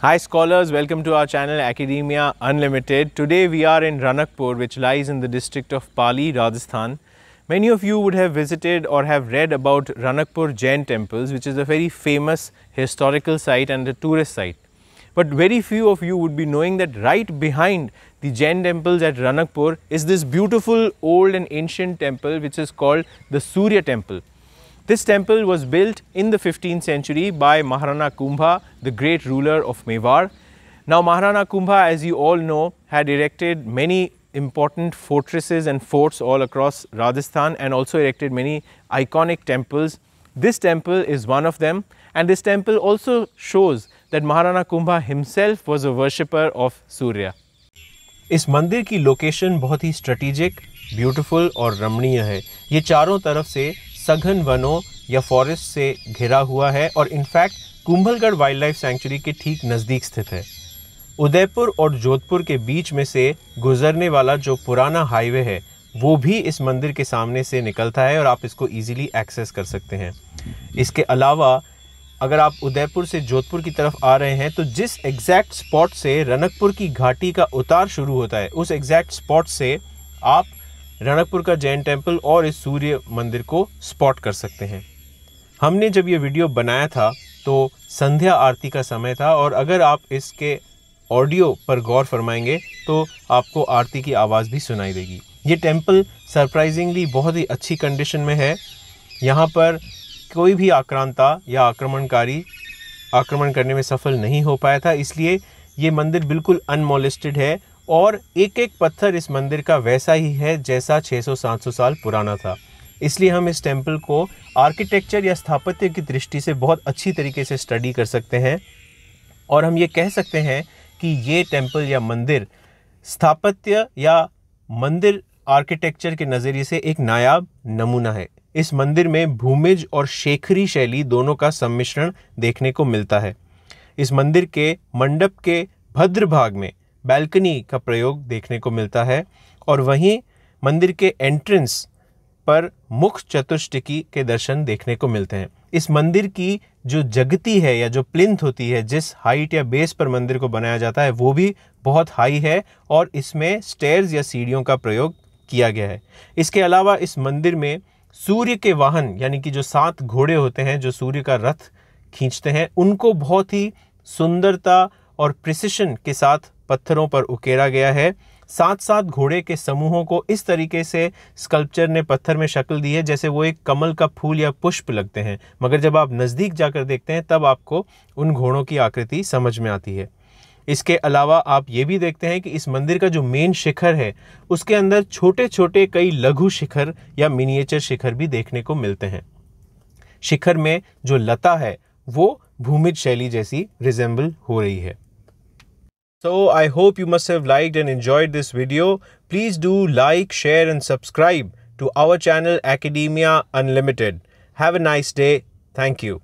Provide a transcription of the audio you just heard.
Hi scholars, welcome to our channel Academia Unlimited. Today we are in Ranakpur which lies in the district of Pali, Rajasthan. Many of you would have visited or have read about Ranakpur Jain temples which is a very famous historical site and a tourist site. But very few of you would be knowing that right behind the Jain temples at Ranakpur is this beautiful old and ancient temple which is called the Surya temple. This temple was built in the 15th century by Maharana Kumbha, the great ruler of Mewar. Now Maharana Kumbha, as you all know, had erected many important fortresses and forts all across Rajasthan and also erected many iconic temples. This temple is one of them and this temple also shows that Maharana Kumbha himself was a worshipper of Surya. इस मंदिर की location बहुत ही strategic beautiful और रमणीय है ये चारों तरफ से सघन वनों या फॉरेस्ट से घिरा हुआ है और in fact Kumbhalgarh wild life sanctuary के ठीक नज़दीक स्थित है उदयपुर और जोधपुर के बीच में से गुजरने वाला जो पुराना हाईवे है वो भी इस मंदिर के सामने से निकलता है और आप इसको इजीली एक्सेस कर सकते हैं इसके अलावा अगर आप उदयपुर से जोधपुर की तरफ आ रहे हैं तो जिस एग्जैक्ट स्पॉट से रनकपुर की घाटी का उतार शुरू होता है उस एग्जैक्ट स्पॉट से आप रणकपुर का जैन टेम्पल और इस सूर्य मंदिर को स्पॉट कर सकते हैं हमने जब ये वीडियो बनाया था तो संध्या आरती का समय था और अगर आप इसके ऑडियो पर गौर फरमाएंगे तो आपको आरती की आवाज़ भी सुनाई देगी ये टेम्पल सरप्राइजिंगली बहुत ही अच्छी कंडीशन में है यहाँ पर कोई भी आक्रांता या आक्रमणकारी आक्रमण करने में सफल नहीं हो पाया था इसलिए ये मंदिर बिल्कुल अनमोलिस्टेड है और एक एक पत्थर इस मंदिर का वैसा ही है जैसा 600-700 साल पुराना था इसलिए हम इस टेम्पल को आर्किटेक्चर या स्थापत्य की दृष्टि से बहुत अच्छी तरीके से स्टडी कर सकते हैं और हम ये कह सकते हैं कि ये टेम्पल या मंदिर स्थापत्य या मंदिर आर्किटेक्चर के नज़रिए से एक नायाब नमूना है इस मंदिर में भूमिज और शेखरी शैली दोनों का सम्मिश्रण देखने को मिलता है इस मंदिर के मंडप के भद्र भाग में बैल्कनी का प्रयोग देखने को मिलता है और वहीं मंदिर के एंट्रेंस पर मुख चतुष्टिकी के दर्शन देखने को मिलते हैं इस मंदिर की जो जगती है या जो प्लिंथ होती है जिस हाइट या बेस पर मंदिर को बनाया जाता है वो भी बहुत हाई है और इसमें स्टेयर्स या सीढ़ियों का प्रयोग किया गया है इसके अलावा इस मंदिर में सूर्य के वाहन यानी कि जो सात घोड़े होते हैं जो सूर्य का रथ खींचते हैं उनको बहुत ही सुंदरता और प्रिसिशन के साथ पत्थरों पर उकेरा गया है साथ साथ घोड़े के समूहों को इस तरीके से स्कल्पचर ने पत्थर में शक्ल दी है जैसे वो एक कमल का फूल या पुष्प लगते हैं मगर जब आप नज़दीक जाकर देखते हैं तब आपको उन घोड़ों की आकृति समझ में आती है इसके अलावा आप ये भी देखते हैं कि इस मंदिर का जो मेन शिखर है उसके अंदर छोटे छोटे कई लघु शिखर या मिनिएचर शिखर भी देखने को मिलते हैं शिखर में जो लता है वो भूमिज शैली जैसी रिजेंबल हो रही है So I hope you must have liked and enjoyed this video. Please do like, share and subscribe to our channel Academia Unlimited. Have a nice day. Thank you.